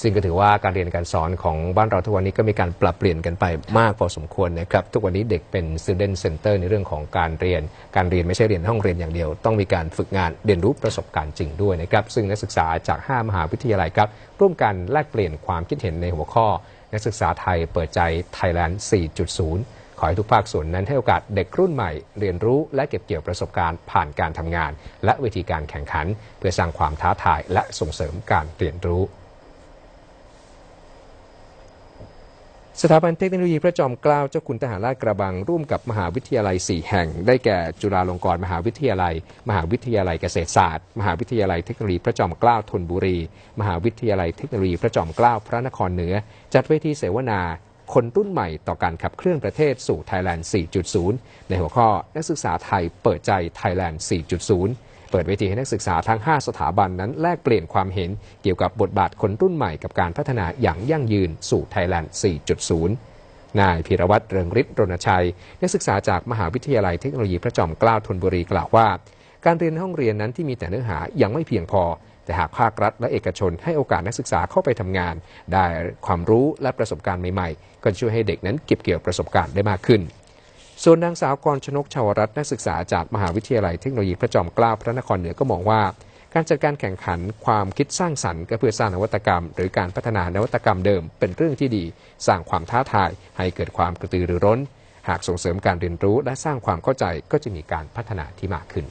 ซึ่งก็ถือว่าการเรียนการสอนของบ้าน เราทุกวันนี้ก็มีการปรับเปลี่ยนกันไปมากพอสมควรนะครับทุกวันนี้เด็กเป็น student center ในเรื่องของการเรียน การเรียนไม่ใช่เรียนห้องเรียนอย่างเดียว ต้องมีการฝึกงานเรียนรู้ประสบการณ์จริงด้วยนะครับซึ่งนักศึกษาจาก 5 มหาวิทยาลัยครับร่วมกันแลกเปลี่ยนความคิดเห็นในหัวข้อ นักศึกษาไทยเปิดใจไทยแลนด์4.0 ขอให้ทุกภาคส่วนนั้นให้โอกาสเด็กรุ่นใหม่ เรียนรู้ และเก็บเกี่ยวประสบการณ์ผ่านการทำงาน และวิธีการแข่งขันเพื่อสร้างความท้าทายและส่งเสริมการเรียนรู้สถาบันเทคโนโลยีพระจอมเกล้าเจ้าคุณทหารราชกระบังร่วมกับ มหาวิทยาลัย4แห่ง ได้แก่จุฬาลงกรณ์มหาวิทยาลัย มหาวิทยาลัยเกษตรศาสตร์ มหาวิทยาลัยเทคโนโลยีพระจอมเกล้าธนบุรีมหาวิทยาลัยเทคโนโลยีพระจอมเกล้าพระนครเหนือ จัดเวทีเสวนาคนรุ่นใหม่ต่อการขับเคลื่อนประเทศสู่ Thailand 4.0 ในหัวข้อนักศึกษาไทยเปิดใจ Thailand 4.0 เปิดเวทีให้นักศึกษาทั้ง5 สถาบันนั้นแลกเปลี่ยนความเห็น เกี่ยวกับบทบาทคนรุ่นใหม่กับการพัฒนาอย่างยั่งยืนสู่ไทยแลนด์4.0 นายพิรวัตรเริงฤทธิ์รณชัย นักศึกษาจากมหาวิทยาลัยเทคโนโลยีพระจอมเกล้าธนบุรีกล่าวว่าการเรียนห้องเรียนนั้นที่มีแต่เนื้อหายังไม่เพียงพอแต่หากภาครัฐและเอกชนให้โอกาสนักศึกษาเข้าไปทำงาน ได้ความรู้และประสบการณ์ใหม่ ๆ ก็ช่วยให้เด็กนั้นเก็บเกี่ยวประสบการณ์ได้มากขึ้น ส่วนนางสาวกรชนกชาวรัตน์นักศึกษาจากมหาวิทยาลัยเทคโนโลยีพระจอมเกล้าพระนครเหนือก็มองว่า การจัดการแข่งขันความคิดสร้างสรรค์ก็เพื่อสร้างนวัตกรรมหรือการพัฒนานวัตกรรมเดิมเป็นเรื่องที่ดี สร้างความท้าทายให้เกิดความกระตือรือร้น หากส่งเสริมการเรียนรู้และสร้างความเข้าใจก็จะมีการพัฒนาที่มากขึ้น